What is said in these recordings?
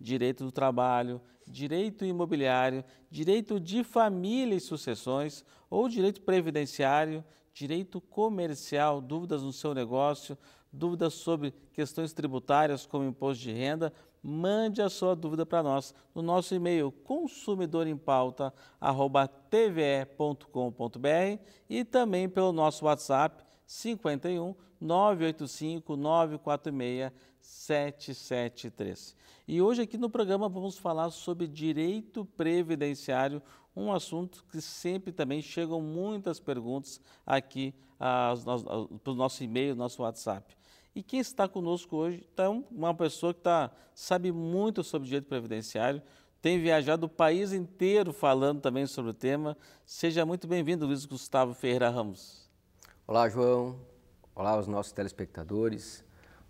direito do trabalho, direito imobiliário, direito de família e sucessões ou direito previdenciário, direito comercial, dúvidas no seu negócio, dúvidas sobre questões tributárias como imposto de renda, mande a sua dúvida para nós no nosso e-mail consumidorempauta@tve.com.br e também pelo nosso WhatsApp 51 985 946 773. E hoje aqui no programa vamos falar sobre direito previdenciário, um assunto que sempre também chegam muitas perguntas aqui ah, ah, para o nosso e-mail, nosso WhatsApp. E quem está conosco hoje é tá uma pessoa que tá, sabe muito sobre direito previdenciário, tem viajado o país inteiro falando também sobre o tema. Seja muito bem-vindo, Luiz Gustavo Ferreira Ramos. Olá, João. Olá os nossos telespectadores.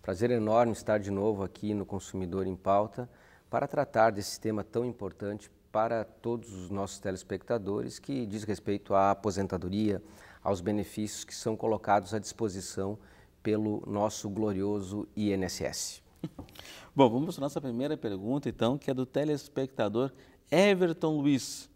Prazer enorme estar de novo aqui no Consumidor em Pauta para tratar desse tema tão importante para todos os nossos telespectadores que diz respeito à aposentadoria, aos benefícios que são colocados à disposição pelo nosso glorioso INSS. Bom, vamos para nossa primeira pergunta, então, que é do telespectador Everton Luiz.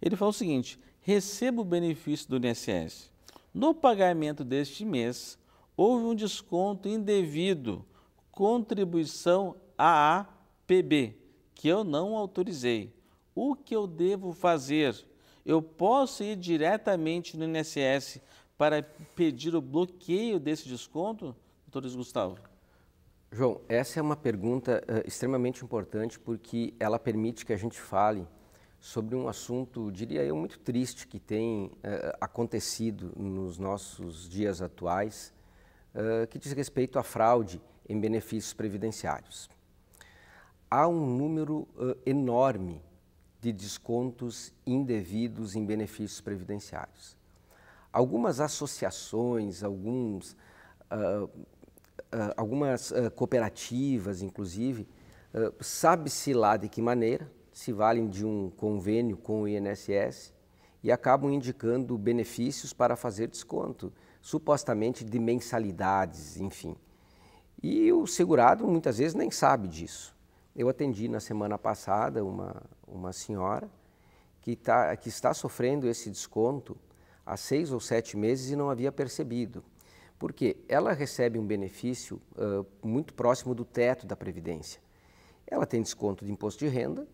Ele fala o seguinte: recebo o benefício do INSS. No pagamento deste mês, houve um desconto indevido, contribuição AAPB, que eu não autorizei. O que eu devo fazer? Eu posso ir diretamente no INSS para pedir o bloqueio desse desconto, doutor Gustavo? João, essa é uma pergunta uh, extremamente importante porque ela permite que a gente fale sobre um assunto, diria eu, muito triste que tem uh, acontecido nos nossos dias atuais, que diz respeito à fraude em benefícios previdenciários. Há um número uh, enorme de descontos indevidos em benefícios previdenciários. Algumas associações, alguns, uh, algumas cooperativas, inclusive, sabe-se lá de que maneira se valem de um convênio com o INSS e acabam indicando benefícios para fazer desconto supostamente de mensalidades, enfim. E o segurado muitas vezes nem sabe disso. Eu atendi na semana passada uma, uma senhora que, tá, que está sofrendo esse desconto há seis ou sete meses e não havia percebido. Porque ela recebe um benefício uh, muito próximo do teto da Previdência. Ela tem desconto de imposto de renda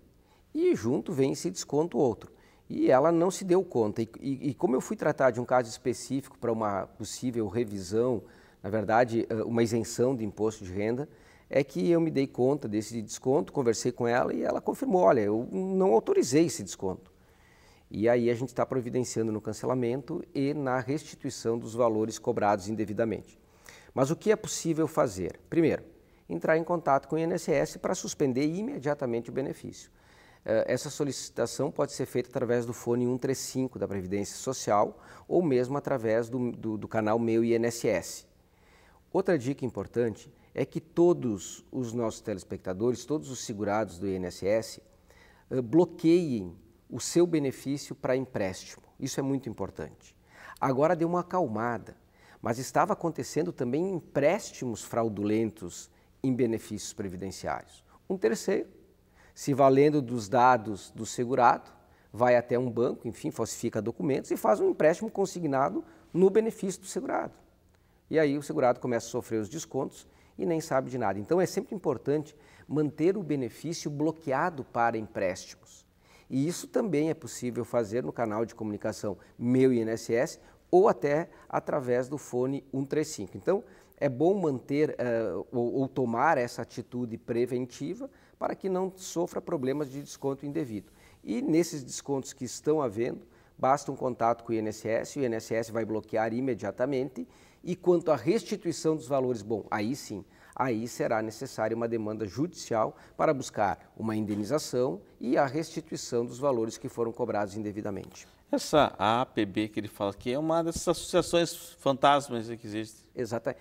e junto vem esse desconto outro. E ela não se deu conta. E, e, e como eu fui tratar de um caso específico para uma possível revisão, na verdade, eh, uma isenção de imposto de renda, é que eu me dei conta desse desconto, conversei com ela e ela confirmou: olha, eu não autorizei esse desconto. E aí a gente está providenciando no cancelamento e na restituição dos valores cobrados indevidamente. Mas o que é possível fazer? Primeiro, entrar em contato com o INSS para suspender imediatamente o benefício. Eh, essa solicitação pode ser feita através do fone 135 da Previdência Social ou mesmo através do, do, do canal Meu INSS. Outra dica importante é que todos os nossos telespectadores, todos os segurados do INSS, eh, bloqueiem o seu benefício para empréstimo. Isso é muito importante. Agora deu uma acalmada, mas estava acontecendo também empréstimos fraudulentos em benefícios previdenciários. Um terceiro se valendo dos dados do segurado, vai até um banco, enfim, falsifica documentos e faz um empréstimo consignado no benefício do segurado. E aí o segurado começa a sofrer os descontos e nem sabe de nada. Então é sempre importante manter o benefício bloqueado para empréstimos. E isso também é possível fazer no canal de comunicação Meu INSS ou até através do fone 135. Então é bom manter uh, ou, ou tomar essa atitude preventiva para que não sofra problemas de desconto indevido. E nesses descontos que estão havendo, basta um contato com o INSS, o INSS vai bloquear imediatamente. E quanto à restituição dos valores, bom, aí sim, aí será necessária uma demanda judicial para buscar uma indenização e a restituição dos valores que foram cobrados indevidamente. Essa APB que ele fala que é uma dessas associações fantasmas que existe. Exatamente.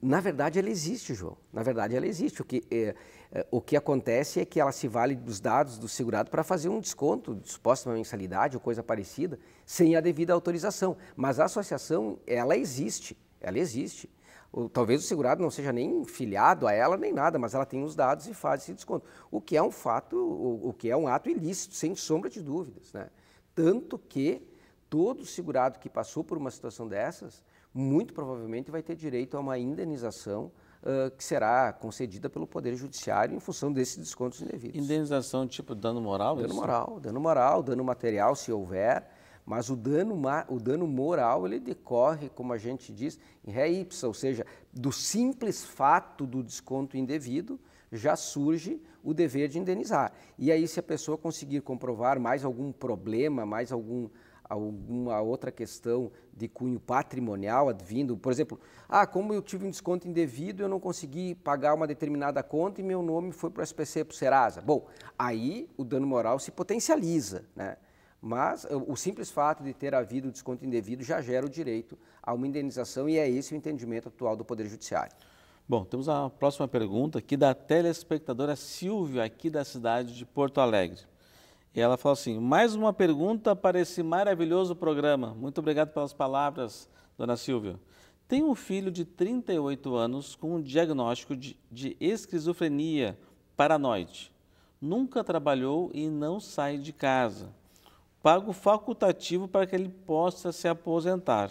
Na verdade, ela existe, João. Na verdade, ela existe. O que é, é, o que acontece é que ela se vale dos dados do segurado para fazer um desconto, de suposta uma mensalidade ou coisa parecida, sem a devida autorização. Mas a associação, ela existe, ela existe. talvez o segurado não seja nem filiado a ela nem nada, mas ela tem os dados e faz esse desconto. O que é um fato, o, o que é um ato ilícito, sem sombra de dúvidas. Né? Tanto que todo segurado que passou por uma situação dessas, muito provavelmente vai ter direito a uma indenização que será concedida pelo Poder Judiciário em função desses descontos indevidos. Indenização tipo dano moral? Dano isso? moral, dano moral, dano material, se houver, mas o dano, o dano moral ele decorre, como a gente diz, em ré ipsa, ou seja, do simples fato do desconto indevido já surge o dever de indenizar. E aí, se a pessoa conseguir comprovar mais algum problema, mais algum alguma outra questão de cunho patrimonial advindo, por exemplo, ah, como eu tive um desconto indevido, eu não consegui pagar uma determinada conta e meu nome foi para o SPC, para o Serasa. Bom, aí o dano moral se potencializa, né? Mas o simples fato de ter havido desconto indevido já gera o direito a uma indenização e é esse o entendimento atual do Poder Judiciário. Bom, temos a próxima pergunta aqui da telespectadora Silvia, aqui da cidade de Porto Alegre. E ela falou assim: mais uma pergunta para esse maravilhoso programa. Muito obrigado pelas palavras, dona Silvia. Tenho um filho de 38 anos com um diagnóstico de, de esquizofrenia paranoide. Nunca trabalhou e não sai de casa. Pago facultativo para que ele possa se aposentar.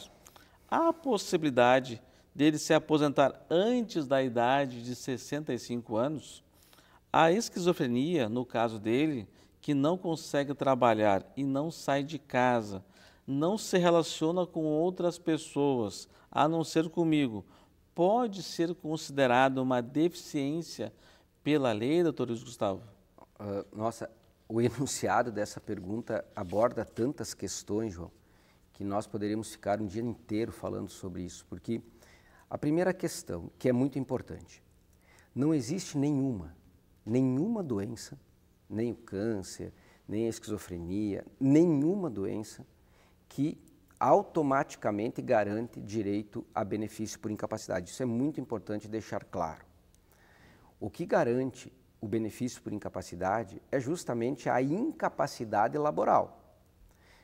Há a possibilidade dele se aposentar antes da idade de 65 anos? A esquizofrenia, no caso dele, que não consegue trabalhar e não sai de casa, não se relaciona com outras pessoas, a não ser comigo, pode ser considerado uma deficiência pela lei, doutor Luiz Gustavo? Uh, nossa, o enunciado dessa pergunta aborda tantas questões, João, que nós poderíamos ficar um dia inteiro falando sobre isso, porque a primeira questão, que é muito importante, não existe nenhuma, nenhuma doença nem o câncer, nem a esquizofrenia, nenhuma doença que automaticamente garante direito a benefício por incapacidade. Isso é muito importante deixar claro. O que garante o benefício por incapacidade é justamente a incapacidade laboral.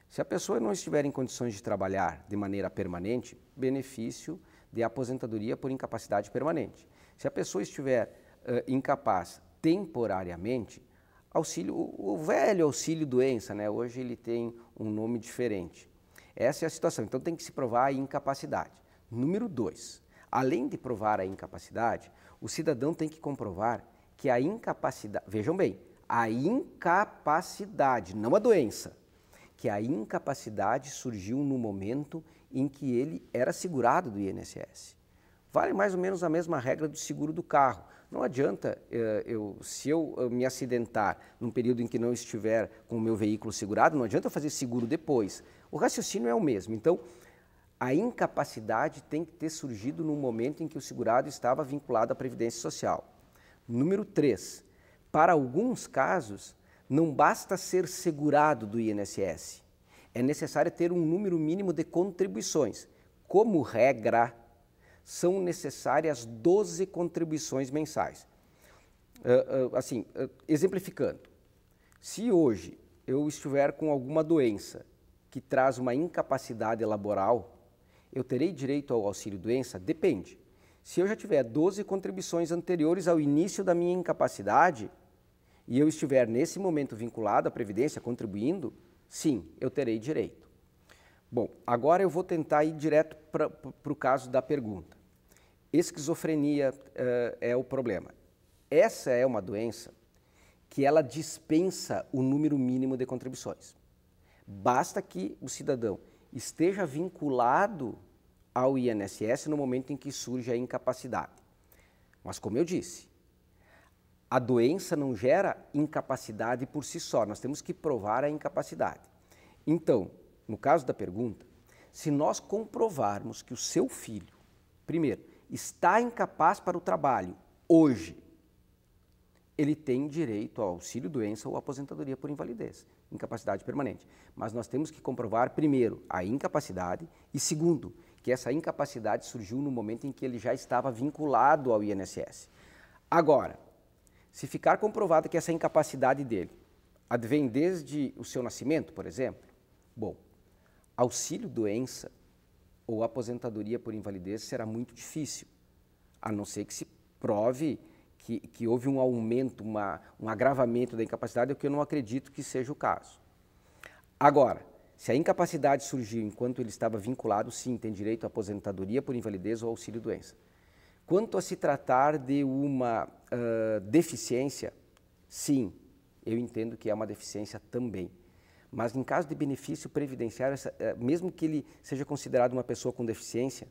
Se a pessoa não estiver em condições de trabalhar de maneira permanente, benefício de aposentadoria por incapacidade permanente. Se a pessoa estiver uh, incapaz temporariamente, auxílio, o velho auxílio doença, né? Hoje ele tem um nome diferente. Essa é a situação. Então tem que se provar a incapacidade. Número dois, além de provar a incapacidade, o cidadão tem que comprovar que a incapacidade, vejam bem, a incapacidade, não a doença, que a incapacidade surgiu no momento em que ele era segurado do INSS. Vale mais ou menos a mesma regra do seguro do carro. Não adianta eh, eu, se eu eh, me acidentar num período em que não estiver com o meu veículo segurado, não adianta eu fazer seguro depois. O raciocínio é o mesmo. Então, a incapacidade tem que ter surgido no momento em que o segurado estava vinculado à Previdência Social. Número 3. Para alguns casos, não basta ser segurado do INSS. É necessário ter um número mínimo de contribuições. Como regra, são necessárias 12 contribuições mensais. Uh, uh, assim, uh, exemplificando, se hoje eu estiver com alguma doença que traz uma incapacidade laboral, eu terei direito ao auxílio-doença? Depende. Se eu já tiver 12 contribuições anteriores ao início da minha incapacidade e eu estiver nesse momento vinculado à Previdência, contribuindo, sim, eu terei direito. Bom, agora eu vou tentar ir direto para o caso da pergunta esquizofrenia uh, é o problema. Essa é uma doença que ela dispensa o número mínimo de contribuições. Basta que o cidadão esteja vinculado ao INSS no momento em que surge a incapacidade. Mas, como eu disse, a doença não gera incapacidade por si só, nós temos que provar a incapacidade. Então, no caso da pergunta, se nós comprovarmos que o seu filho, primeiro, está incapaz para o trabalho hoje, ele tem direito ao auxílio doença ou aposentadoria por invalidez, incapacidade permanente. Mas nós temos que comprovar, primeiro, a incapacidade e, segundo, que essa incapacidade surgiu no momento em que ele já estava vinculado ao INSS. Agora, se ficar comprovado que essa incapacidade dele advém desde o seu nascimento, por exemplo, bom, auxílio doença ou aposentadoria por invalidez será muito difícil, a não ser que se prove que, que houve um aumento, uma, um agravamento da incapacidade, o que eu não acredito que seja o caso. Agora, se a incapacidade surgiu enquanto ele estava vinculado, sim, tem direito à aposentadoria por invalidez ou auxílio-doença. Quanto a se tratar de uma uh, deficiência, sim, eu entendo que é uma deficiência também. Mas em caso de benefício previdenciário, eh, mesmo que ele seja considerado uma pessoa com deficiência,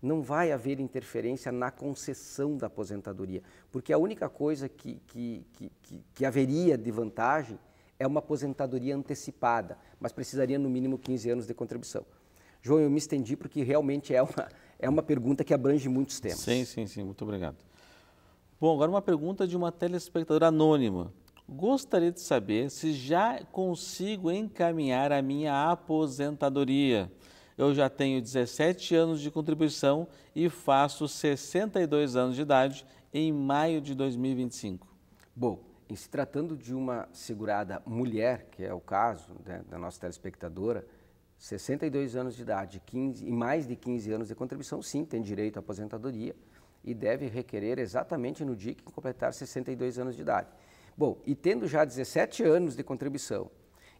não vai haver interferência na concessão da aposentadoria, porque a única coisa que, que, que, que haveria de vantagem é uma aposentadoria antecipada, mas precisaria no mínimo 15 anos de contribuição. João, eu me estendi porque realmente é uma, é uma pergunta que abrange muitos temas. Sim, sim, sim, muito obrigado. Bom, agora uma pergunta de uma telespectadora anônima. Gostaria de saber se já consigo encaminhar a minha aposentadoria. Eu já tenho 17 anos de contribuição e faço 62 anos de idade em maio de 2025. Bom, em se tratando de uma segurada mulher, que é o caso né, da nossa telespectadora, 62 anos de idade 15, e mais de 15 anos de contribuição, sim, tem direito à aposentadoria e deve requerer exatamente no dia que completar 62 anos de idade. Bom, e tendo já 17 anos de contribuição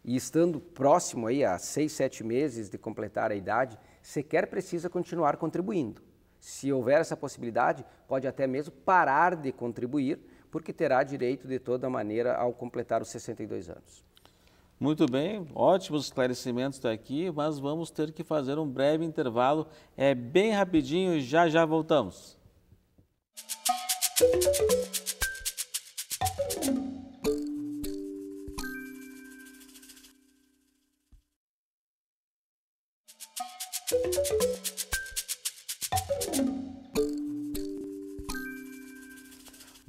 e estando próximo aí a 6, 7 meses de completar a idade, sequer precisa continuar contribuindo. Se houver essa possibilidade, pode até mesmo parar de contribuir, porque terá direito de toda maneira ao completar os 62 anos. Muito bem, ótimos esclarecimentos daqui, mas vamos ter que fazer um breve intervalo. É bem rapidinho, já já voltamos. Música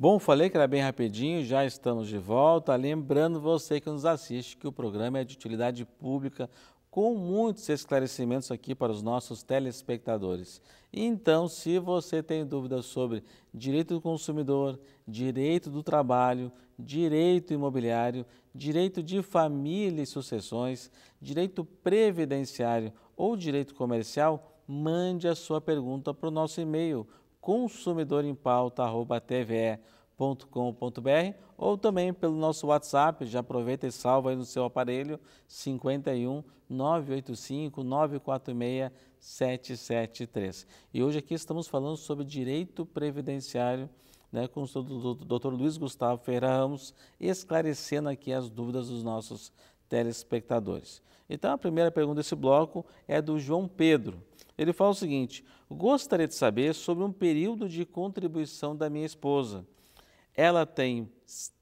Bom, falei que era bem rapidinho, já estamos de volta. Lembrando você que nos assiste que o programa é de utilidade pública, com muitos esclarecimentos aqui para os nossos telespectadores. Então, se você tem dúvidas sobre direito do consumidor, direito do trabalho, direito imobiliário, direito de família e sucessões, direito previdenciário ou direito comercial, mande a sua pergunta para o nosso e-mail consumidorimPauta@tve.com.br ou também pelo nosso WhatsApp, já aproveita e salva aí no seu aparelho 51 985 946 773. E hoje aqui estamos falando sobre direito previdenciário né, com o Dr. Luiz Gustavo Ferreira Ramos, esclarecendo aqui as dúvidas dos nossos telespectadores. Então, a primeira pergunta desse bloco é do João Pedro. Ele fala o seguinte: gostaria de saber sobre um período de contribuição da minha esposa. Ela tem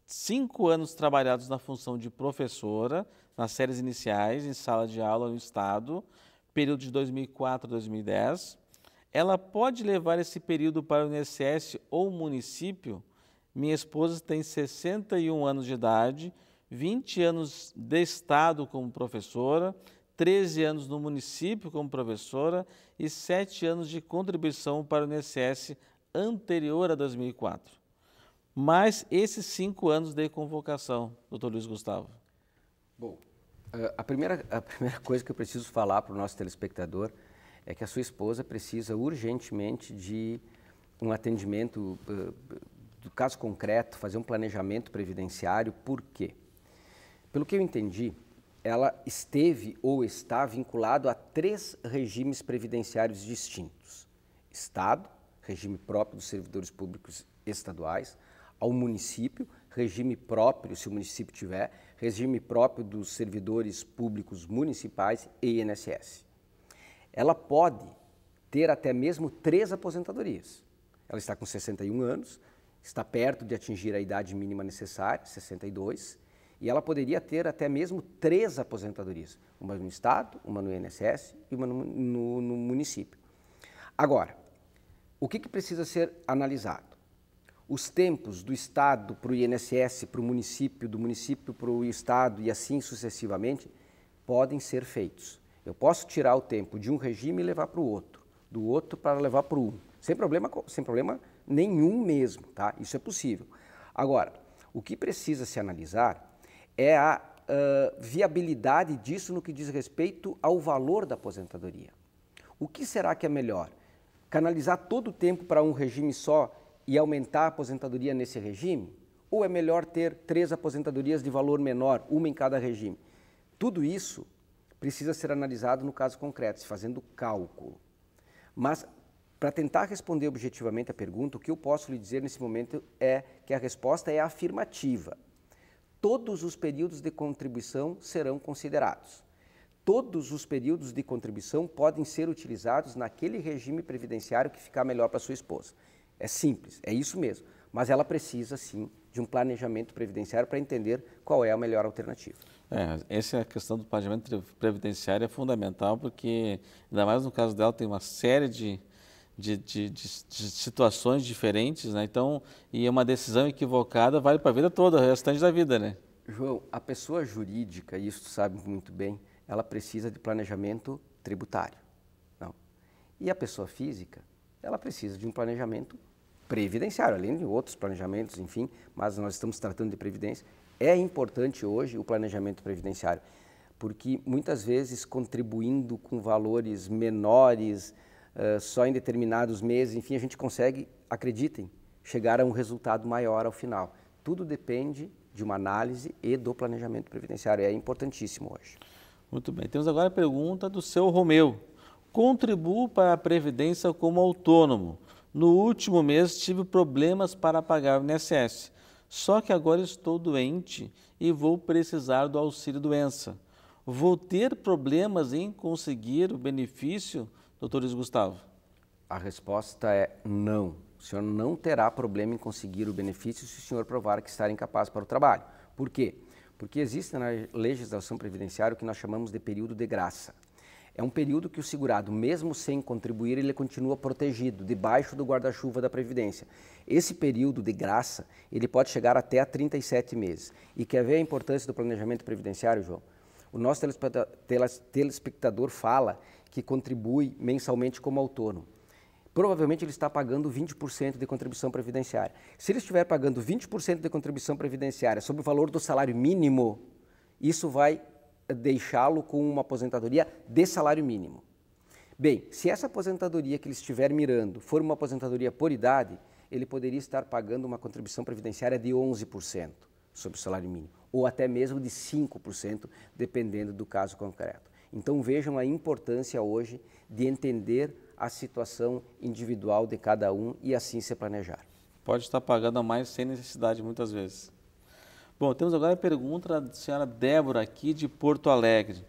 cinco anos trabalhados na função de professora, nas séries iniciais, em sala de aula no Estado, período de 2004 a 2010. Ela pode levar esse período para o INSS ou município? Minha esposa tem 61 anos de idade, 20 anos de Estado como professora, 13 anos no município como professora e 7 anos de contribuição para o INSS anterior a 2004. Mais esses 5 anos de convocação, doutor Luiz Gustavo. Bom, eh, a primeira, a primeira coisa que eu preciso falar para o nosso telespectador é que a sua esposa precisa urgentemente de um atendimento eh, do caso concreto, fazer um planejamento previdenciário. Por quê? Pelo que eu entendi, ela esteve ou está vinculado a três regimes previdenciários distintos: Estado, regime próprio dos servidores públicos estaduais, ao município, regime próprio, se o município tiver, regime próprio dos servidores públicos municipais e INSS. Ela pode ter até mesmo três aposentadorias. Ela está com 61 anos, está perto de atingir a idade mínima necessária, 62, e ela poderia ter até mesmo três aposentadorias, uma no Estado, uma no INSS e uma no, no, no município. Agora, o que, que precisa ser analisado? os tempos do Estado para o INSS, para o município, do município para o Estado e assim sucessivamente, podem ser feitos. Eu posso tirar o tempo de um regime e levar para o outro, do outro para levar para o um, sem problema, sem problema nenhum mesmo, tá? Isso é possível. Agora, o que precisa se analisar é a uh, viabilidade disso no que diz respeito ao valor da aposentadoria. O que será que é melhor? Canalizar todo o tempo para um regime só e aumentar a aposentadoria nesse regime? Ou é melhor ter três aposentadorias de valor menor, uma em cada regime? Tudo isso precisa ser analisado no caso concreto, se fazendo cálculo. Mas, para tentar responder objetivamente a pergunta, o que eu posso lhe dizer nesse momento é que a resposta é afirmativa todos os períodos de contribuição serão considerados. Todos os períodos de contribuição podem ser utilizados naquele regime previdenciário que ficar melhor para sua esposa. É simples, é isso mesmo. Mas ela precisa, sim, de um planejamento previdenciário para entender qual é a melhor alternativa. É, essa questão do planejamento previdenciário é fundamental porque, ainda mais no caso dela, tem uma série de de, de, de, de, situações diferentes, né? Então, e é uma decisão equivocada vale para a vida toda, o restante da vida, né? João, a pessoa jurídica, isso sabe muito bem, ela precisa de planejamento tributário, não? E a pessoa física, ela precisa de um planejamento previdenciário, além de outros planejamentos, enfim, mas nós estamos tratando de previdência. É importante hoje o planejamento previdenciário, porque muitas vezes contribuindo com valores menores, eh, só em determinados meses, enfim, a gente consegue, acreditem, chegar a um resultado maior ao final. Tudo depende de uma análise e do planejamento previdenciário, é importantíssimo hoje. Muito bem, temos agora a pergunta do seu Romeu. Contribuo para a Previdência como autônomo. No último mês tive problemas para pagar o INSS. Só que agora estou doente e vou precisar do auxílio doença. Vou ter problemas em conseguir o benefício doutor Gustavo? A resposta é não. O senhor não terá problema em conseguir o benefício se o senhor provar que está incapaz para o trabalho. Por quê? Porque existe na legislação previdenciária o que nós chamamos de período de graça. É um período que o segurado, mesmo sem contribuir, ele continua protegido, debaixo do guarda-chuva da Previdência. Esse período de graça, ele pode chegar até a 37 meses. E quer ver a importância do planejamento previdenciário, João? O nosso telespectador fala que contribui mensalmente como autônomo. Provavelmente ele está pagando 20% de contribuição previdenciária. Se ele estiver pagando 20% de contribuição previdenciária sobre o valor do salário mínimo, isso vai deixá-lo com uma aposentadoria de salário mínimo. Bem, se essa aposentadoria que ele estiver mirando for uma aposentadoria por idade, ele poderia estar pagando uma contribuição previdenciária de 11% sobre o salário mínimo, ou até mesmo de 5%, dependendo do caso concreto. Então vejam a importância hoje de entender a situação individual de cada um e assim se planejar. Pode estar pagando a mais sem necessidade muitas vezes. Bom, temos agora a pergunta da senhora Débora aqui de Porto Alegre.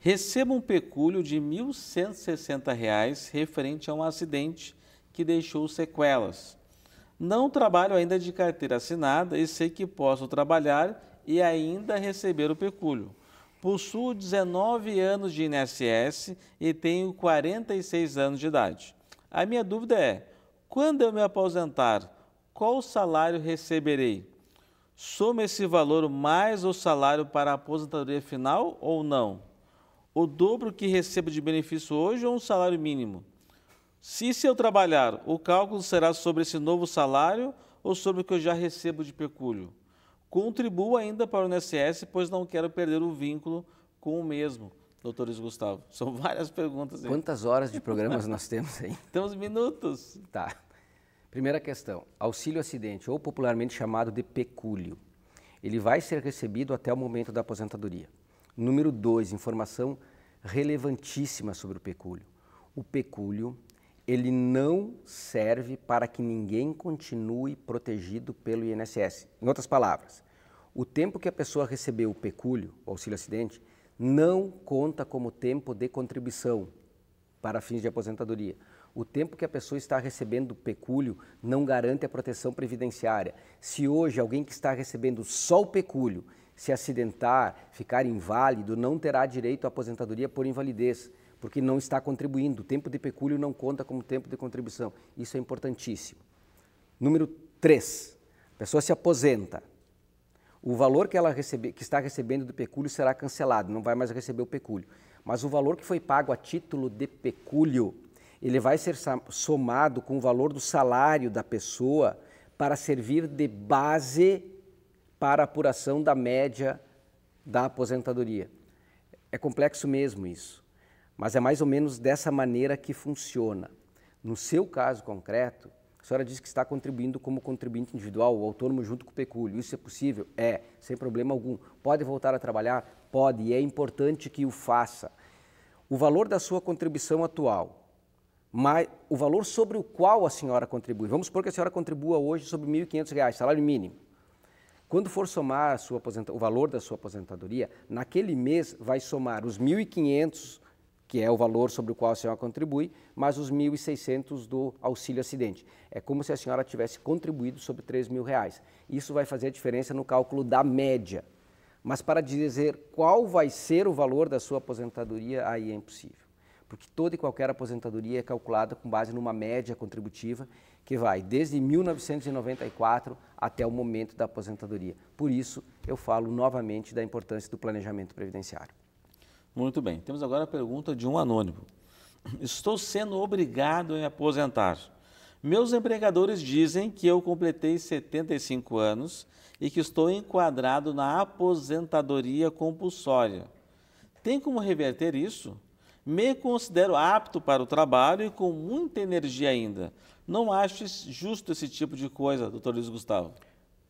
Recebo um pecúlio de R$ 1.160 referente a um acidente que deixou sequelas. Não trabalho ainda de carteira assinada e sei que posso trabalhar e ainda receber o pecúlio. Possuo 19 anos de INSS e tenho 46 anos de idade. A minha dúvida é: quando eu me aposentar, qual salário receberei? Soma esse valor mais o salário para a aposentadoria final ou não? O dobro que recebo de benefício hoje ou um salário mínimo? Se, se eu trabalhar, o cálculo será sobre esse novo salário ou sobre o que eu já recebo de pecúlio? Contribuo ainda para o INSS, pois não quero perder o vínculo com o mesmo. Doutores Gustavo, são várias perguntas aí. Quantas horas de programas nós temos aí? Temos minutos. Tá. Primeira questão, auxílio acidente, ou popularmente chamado de pecúlio. Ele vai ser recebido até o momento da aposentadoria. Número 2, informação relevantíssima sobre o pecúlio. O pecúlio ele não serve para que ninguém continue protegido pelo INSS. Em outras palavras, o tempo que a pessoa recebeu o pecúlio, o auxílio acidente, não conta como tempo de contribuição para fins de aposentadoria. O tempo que a pessoa está recebendo o pecúlio não garante a proteção previdenciária. Se hoje alguém que está recebendo só o pecúlio se acidentar, ficar inválido, não terá direito à aposentadoria por invalidez porque não está contribuindo. O tempo de pecúlio não conta como tempo de contribuição. Isso é importantíssimo. Número 3. A pessoa se aposenta. O valor que ela recebe, que está recebendo do pecúlio será cancelado, não vai mais receber o pecúlio. Mas o valor que foi pago a título de pecúlio, ele vai ser somado com o valor do salário da pessoa para servir de base para a apuração da média da aposentadoria. É complexo mesmo isso. Mas é mais ou menos dessa maneira que funciona. No seu caso concreto, a senhora diz que está contribuindo como contribuinte individual ou autônomo junto com o pecúlio. Isso é possível? É, sem problema algum. Pode voltar a trabalhar? Pode, e é importante que o faça. O valor da sua contribuição atual, mas o valor sobre o qual a senhora contribui. Vamos supor que a senhora contribua hoje sobre R$ 1.500, salário mínimo. Quando for somar o valor da sua aposentadoria, naquele mês vai somar os 1.500 que é o valor sobre o qual a senhora contribui, mais os 1.600 do auxílio acidente. É como se a senhora tivesse contribuído sobre 3 mil reais. Isso vai fazer a diferença no cálculo da média. Mas para dizer qual vai ser o valor da sua aposentadoria, aí é impossível. Porque toda e qualquer aposentadoria é calculada com base numa média contributiva que vai desde 1994 até o momento da aposentadoria. Por isso, eu falo novamente da importância do planejamento previdenciário. Muito bem. Temos agora a pergunta de um anônimo. Estou sendo obrigado a me aposentar. Meus empregadores dizem que eu completei 75 anos e que estou enquadrado na aposentadoria compulsória. Tem como reverter isso? Me considero apto para o trabalho e com muita energia ainda. Não acho justo esse tipo de coisa, doutor Luiz Gustavo.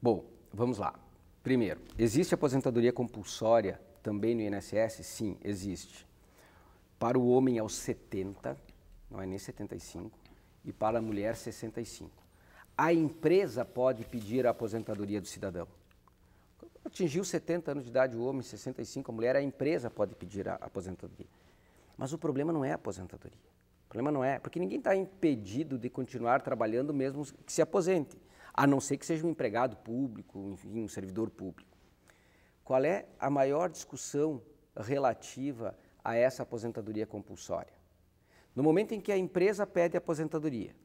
Bom, vamos lá. Primeiro, existe aposentadoria compulsória também no INSS? Sim, existe. Para o homem é os 70, não é nem 75, e para a mulher 65. A empresa pode pedir a aposentadoria do cidadão. atingiu 70 anos de idade o homem, 65 a mulher, a empresa pode pedir a aposentadoria. Mas o problema não é a aposentadoria. O problema não é, porque ninguém está impedido de continuar trabalhando mesmo que se aposente, a não ser que seja um empregado público, enfim, um servidor público. Qual é a maior discussão relativa a essa aposentadoria compulsória? No momento em que a empresa pede aposentadoria,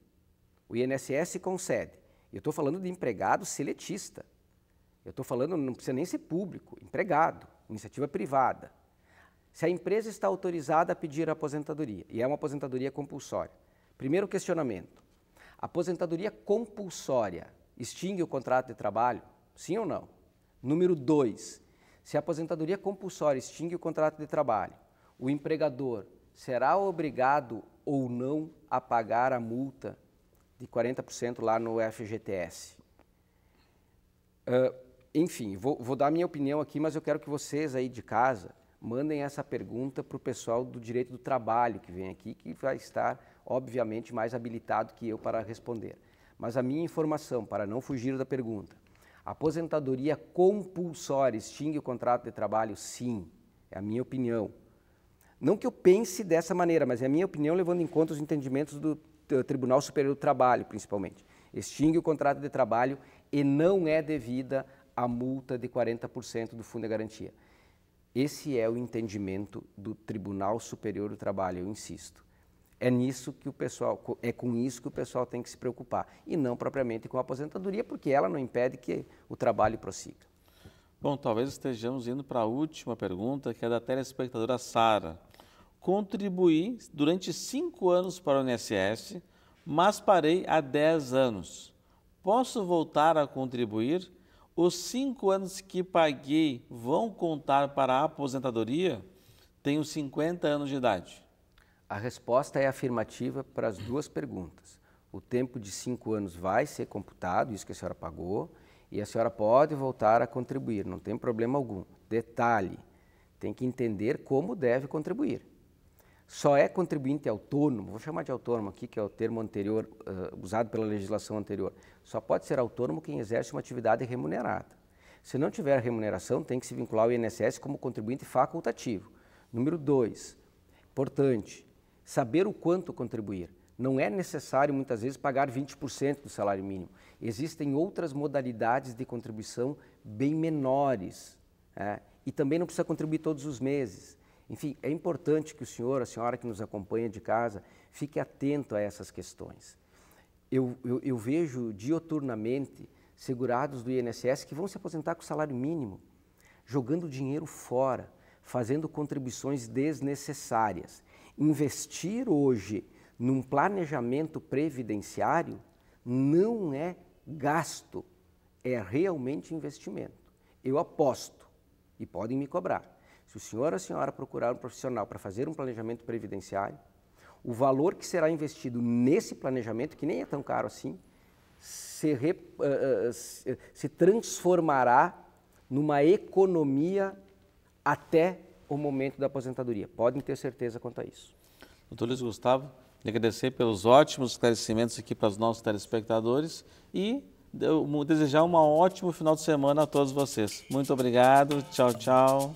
o INSS concede. Eu estou falando de empregado seletista. Eu estou falando, não precisa nem ser público, empregado, iniciativa privada. Se a empresa está autorizada a pedir a aposentadoria, e é uma aposentadoria compulsória, primeiro questionamento: aposentadoria compulsória extingue o contrato de trabalho? Sim ou não? Número dois, se a aposentadoria compulsória extingue o contrato de trabalho, o empregador será obrigado ou não a pagar a multa de 40% lá no FGTS? Uh, enfim, vou, vou dar minha opinião aqui, mas eu quero que vocês aí de casa mandem essa pergunta para o pessoal do direito do trabalho que vem aqui, que vai estar, obviamente, mais habilitado que eu para responder. Mas a minha informação, para não fugir da pergunta, Aposentadoria compulsória extingue o contrato de trabalho? Sim, é a minha opinião. Não que eu pense dessa maneira, mas é a minha opinião levando em conta os entendimentos do Tribunal Superior do Trabalho, principalmente. Extingue o contrato de trabalho e não é devida a multa de 40% do Fundo de Garantia. Esse é o entendimento do Tribunal Superior do Trabalho, eu insisto. É nisso que o pessoal, é com isso que o pessoal tem que se preocupar e não propriamente com a aposentadoria, porque ela não impede que o trabalho prossiga. Bom, talvez estejamos indo para a última pergunta, que é da telespectadora Sara. Contribuí durante cinco anos para o INSS, mas parei há dez anos. Posso voltar a contribuir? Os cinco anos que paguei vão contar para a aposentadoria? Tenho 50 anos de idade. A resposta é afirmativa para as duas perguntas. O tempo de cinco anos vai ser computado, isso que a senhora pagou, e a senhora pode voltar a contribuir, não tem problema algum. Detalhe, tem que entender como deve contribuir. Só é contribuinte autônomo, vou chamar de autônomo aqui, que é o termo anterior, uh, usado pela legislação anterior, só pode ser autônomo quem exerce uma atividade remunerada. Se não tiver remuneração, tem que se vincular ao INSS como contribuinte facultativo. Número dois, importante, saber o quanto contribuir. Não é necessário, muitas vezes, pagar 20% do salário mínimo. Existem outras modalidades de contribuição bem menores. É? E também não precisa contribuir todos os meses. Enfim, é importante que o senhor, a senhora que nos acompanha de casa, fique atento a essas questões. Eu, eu, eu vejo dioturnamente segurados do INSS que vão se aposentar com salário mínimo, jogando dinheiro fora, fazendo contribuições desnecessárias. Investir hoje num planejamento previdenciário não é gasto, é realmente investimento. Eu aposto, e podem me cobrar, se o senhor ou a senhora procurar um profissional para fazer um planejamento previdenciário, o valor que será investido nesse planejamento, que nem é tão caro assim, se, re, uh, se transformará numa economia até o momento da aposentadoria. Podem ter certeza quanto a isso. Doutor Luiz Gustavo, agradecer pelos ótimos esclarecimentos aqui para os nossos telespectadores e desejar um ótimo final de semana a todos vocês. Muito obrigado, tchau, tchau.